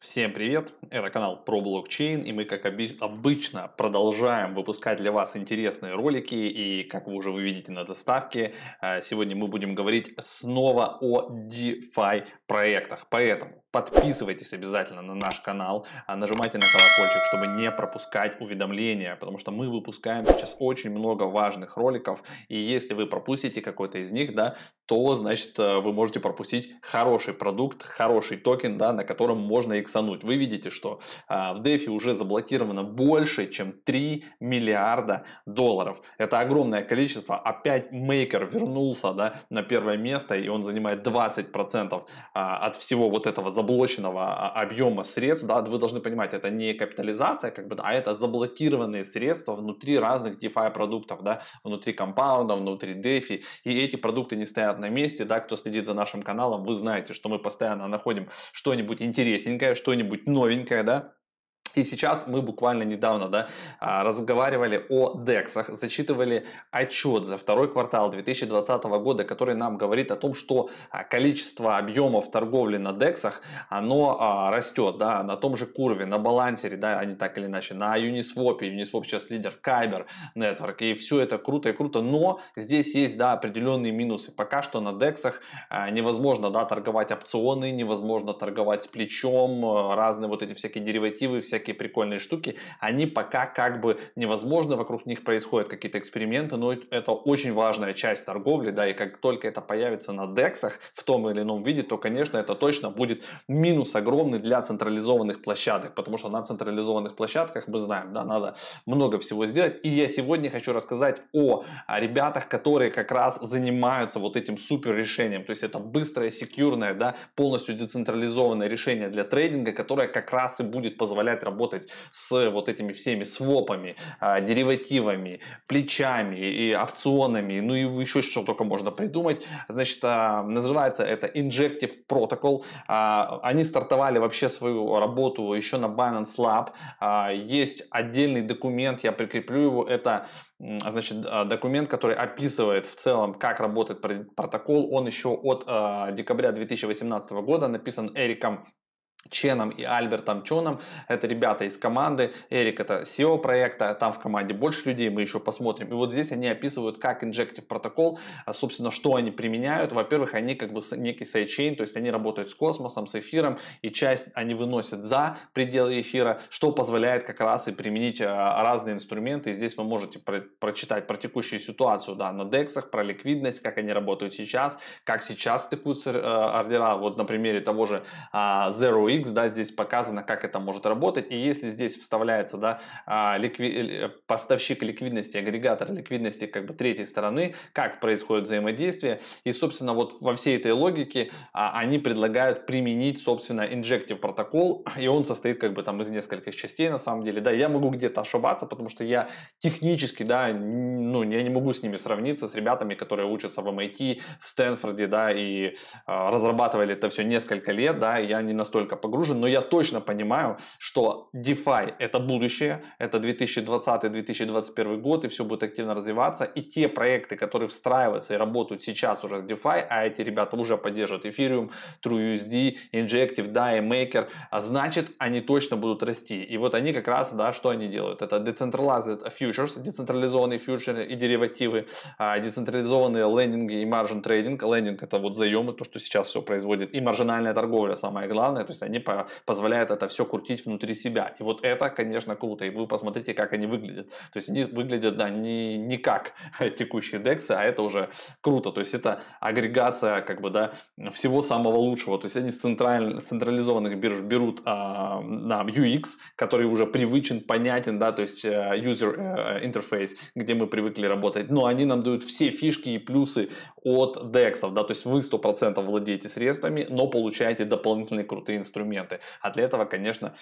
Всем привет! Это канал про блокчейн, и мы, как обычно, продолжаем выпускать для вас интересные ролики, и, как вы уже вы видите на доставке, а, сегодня мы будем говорить снова о DeFi проектах. Поэтому подписывайтесь обязательно на наш канал, а нажимайте на колокольчик, чтобы не пропускать уведомления, потому что мы выпускаем сейчас очень много важных роликов, и если вы пропустите какой-то из них, да, то, значит, э, вы можете пропустить хороший продукт, хороший токен, да, на котором можно иксануть. Вы видите, что а, в DeFi уже заблокировано больше, чем 3 миллиарда долларов. Это огромное количество. Опять мейкер вернулся, да, на первое место, и он занимает 20% а, от всего вот этого заблоченного а, объема средств, да, вы должны понимать, это не капитализация, как бы, а это заблокированные средства внутри разных DeFi продуктов, да, внутри компаунда, внутри DeFi, и эти продукты не стоят на месте, да, кто следит за нашим каналом, вы знаете, что мы постоянно находим что-нибудь интересненькое, что-нибудь новенькое, да, и сейчас мы буквально недавно да, а, разговаривали о дексах, зачитывали отчет за второй квартал 2020 года, который нам говорит о том, что а, количество объемов торговли на дексах, оно а, растет, да, на том же курве, на балансере, да, они так или иначе, на Uniswap, Uniswap сейчас лидер, Kyber Network, и все это круто и круто, но здесь есть, да, определенные минусы. Пока что на дексах невозможно, да, торговать опционы, невозможно торговать с плечом, разные вот эти всякие деривативы, всякие всякие прикольные штуки, они пока как бы невозможно, вокруг них происходят какие-то эксперименты, но это очень важная часть торговли, да, и как только это появится на дексах в том или ином виде, то, конечно, это точно будет минус огромный для централизованных площадок, потому что на централизованных площадках, мы знаем, да, надо много всего сделать, и я сегодня хочу рассказать о, о ребятах, которые как раз занимаются вот этим супер решением, то есть это быстрое, секьюрное, да, полностью децентрализованное решение для трейдинга, которое как раз и будет позволять работать с вот этими всеми свопами, а, деривативами, плечами и опционами, ну и еще что только можно придумать. Значит, а, называется это Injective Protocol. А, они стартовали вообще свою работу еще на Binance Lab. Есть отдельный документ, я прикреплю его, это значит, документ, который описывает в целом, как работает протокол, он еще от декабря 2018 года написан Эриком Ченом и Альбертом Чоном. Это ребята из команды. Эрик это SEO проекта, там в команде больше людей, мы еще посмотрим. И вот здесь они описывают, как Injective протокол, а, собственно, что они применяют. Во-первых, они как бы некий сайдчейн, то есть они работают с космосом, с эфиром, и часть они выносят за пределы эфира, что позволяет как раз и применить а, разные инструменты. И здесь вы можете про прочитать про текущую ситуацию, да, на дексах, про ликвидность, как они работают сейчас, как сейчас стыкуются а, ордера. Вот на примере того же Zero UX, да, здесь показано, как это может работать, и если здесь вставляется, да, а, ликви... Э, поставщик ликвидности, агрегатор ликвидности как бы третьей стороны, как происходит взаимодействие, и, собственно, вот во всей этой логике а, они предлагают применить, собственно, инжектив протокол, и он состоит как бы там из нескольких частей, на самом деле, да, я могу где-то ошибаться, потому что я технически, да, ну, я не могу с ними сравниться, с ребятами, которые учатся в MIT, в Стэнфорде, да, и э, разрабатывали это все несколько лет, да, и я не настолько погружен, но я точно понимаю, что DeFi это будущее, это 2020-2021 год, и все будет активно развиваться, и те проекты, которые встраиваются и работают сейчас уже с DeFi, а эти ребята уже поддерживают Ethereum, TrueUSD, Injective, DAI, Maker, а значит, они точно будут расти. И вот они как раз, да, что они делают? Это decentralized futures, децентрализованные фьючеры и деривативы, а, децентрализованные лендинги и маржин трейдинг. Лендинг это вот заемы, то, что сейчас все производит, и маржинальная торговля, самое главное, то есть они по позволяют это все крутить внутри себя. И вот это, конечно, круто. И вы посмотрите, как они выглядят. То есть они выглядят, да, не, не как текущие дексы, а это уже круто. То есть это агрегация, как бы, да, всего самого лучшего. То есть они с централь, централизованных бирж берут а, на UX, который уже привычен, понятен, да, то есть э, user interface, э, где мы привыкли работать. Но они нам дают все фишки и плюсы от дексов, да, то есть вы 100% владеете средствами, но получаете дополнительные крутые инструменты инструменты. А для этого, конечно,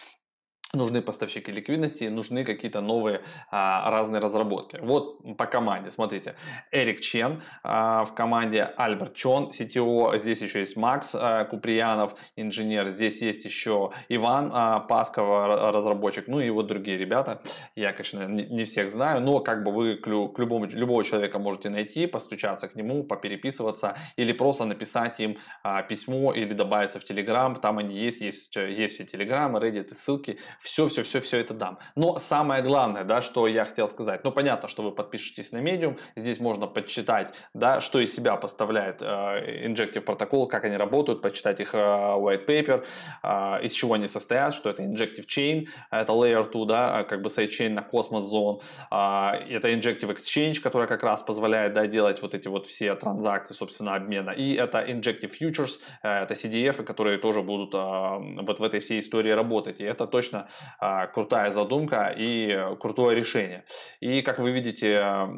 нужны поставщики ликвидности, нужны какие-то новые а, разные разработки. Вот по команде, смотрите, Эрик Чен а, в команде, Альберт Чон, CTO, здесь еще есть Макс а, Куприянов, инженер, здесь есть еще Иван а, Пасков, разработчик, ну и вот другие ребята, я, конечно, не, не всех знаю, но как бы вы к, к любому, любого человека можете найти, постучаться к нему, попереписываться или просто написать им а, письмо или добавиться в Телеграм, там они есть, есть, есть все Телеграм, Reddit и ссылки, все-все-все-все это дам. Но самое главное, да, что я хотел сказать, ну понятно, что вы подпишетесь на Medium, здесь можно почитать, да, что из себя поставляет э, Injective протокол, как они работают, почитать их э, white paper, э, из чего они состоят, что это Injective Chain, это Layer 2, да, э, как бы sidechain на Cosmos Zone, э, это Injective Exchange, которая как раз позволяет, да, делать вот эти вот все транзакции, собственно, обмена, и это Injective Futures, э, это CDF, которые тоже будут э, вот в этой всей истории работать, и это точно а, крутая задумка и крутое решение. И как вы видите,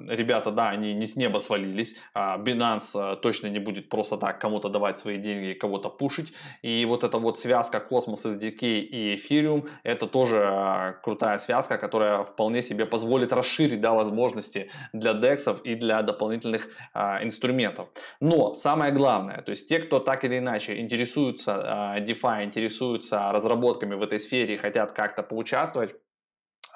ребята, да, они не с неба свалились. А, Binance а, точно не будет просто так кому-то давать свои деньги, кого-то пушить. И вот эта вот связка Космос, SDK и Ethereum, это тоже крутая связка, которая вполне себе позволит расширить да, возможности для DEX и для дополнительных а, инструментов. Но самое главное, то есть те, кто так или иначе интересуются а, DeFi, интересуются разработками в этой сфере и хотят как-то поучаствовать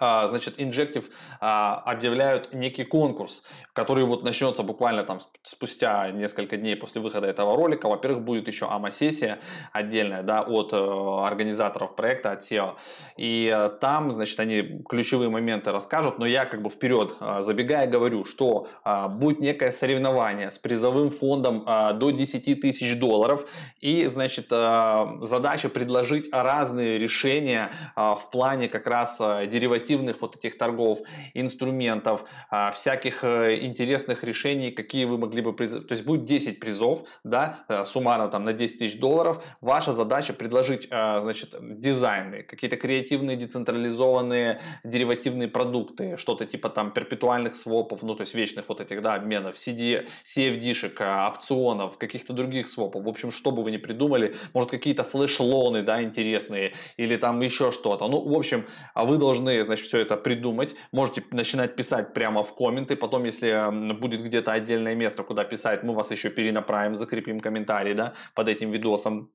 а, значит, Injective а, объявляют некий конкурс, который вот начнется буквально там спустя несколько дней после выхода этого ролика. Во-первых, будет еще АМА-сессия отдельная, да, от э, организаторов проекта, от SEO. И э, там, значит, они ключевые моменты расскажут, но я как бы вперед э, забегая говорю, что будет некое соревнование с призовым фондом до 10 тысяч долларов и, значит, задача предложить разные решения в плане как раз деривативных спекулятивных вот этих торгов, инструментов, а, всяких э, интересных решений, какие вы могли бы... Приз... То есть будет 10 призов, да, э, суммарно там на 10 тысяч долларов. Ваша задача предложить, э, значит, дизайны, какие-то креативные децентрализованные деривативные продукты, что-то типа там перпетуальных свопов, ну, то есть вечных вот этих, да, обменов, CD, CFD-шек, опционов, каких-то других свопов. В общем, что бы вы ни придумали, может, какие-то флеш-лоны, да, интересные, или там еще что-то. Ну, в общем, а вы должны, значит, все это придумать. Можете начинать писать прямо в комменты. Потом, если будет где-то отдельное место, куда писать, мы вас еще перенаправим, закрепим комментарий да, под этим видосом.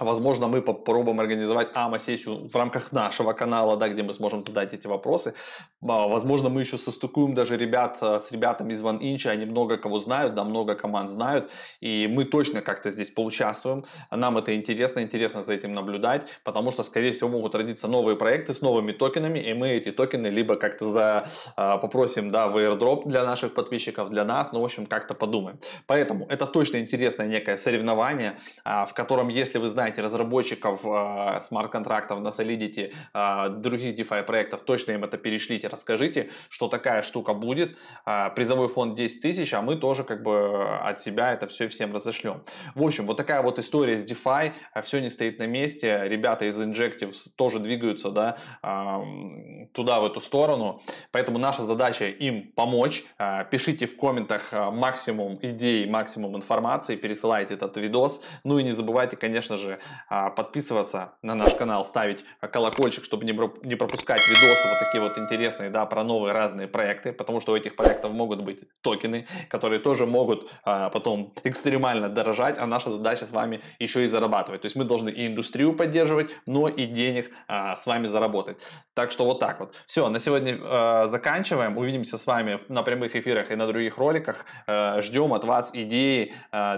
Возможно, мы попробуем организовать АМА-сессию в рамках нашего канала, да, где мы сможем задать эти вопросы. А, возможно, мы еще состыкуем даже ребят а, с ребятами из One Inch, они много кого знают, да, много команд знают, и мы точно как-то здесь поучаствуем. Нам это интересно, интересно за этим наблюдать, потому что, скорее всего, могут родиться новые проекты с новыми токенами, и мы эти токены либо как-то за, а, попросим да, в airdrop для наших подписчиков, для нас, ну, в общем, как-то подумаем. Поэтому это точно интересное некое соревнование, в котором, если вы знаете, знаете разработчиков э, смарт-контрактов на Solidity, э, других DeFi проектов, точно им это перешлите, расскажите, что такая штука будет. Э, призовой фонд 10 тысяч, а мы тоже как бы от себя это все всем разошлем. В общем, вот такая вот история с DeFi, все не стоит на месте. Ребята из Injective тоже двигаются, да, э, туда, в эту сторону. Поэтому наша задача им помочь. Э, пишите в комментах максимум идей, максимум информации, пересылайте этот видос. Ну и не забывайте, конечно же, же, а, подписываться на наш канал, ставить колокольчик, чтобы не пропускать видосы вот такие вот интересные, да, про новые разные проекты, потому что у этих проектов могут быть токены, которые тоже могут а, потом экстремально дорожать, а наша задача с вами еще и зарабатывать. То есть мы должны и индустрию поддерживать, но и денег а, с вами заработать. Так что вот так вот. Все, на сегодня заканчиваем. Увидимся с вами на прямых эфирах и на других роликах. Э, ждем от вас идеи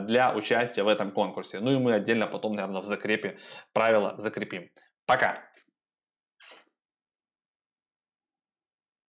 для участия в этом конкурсе. Ну и мы отдельно потом, наверное, в закрепе правила закрепим. Пока!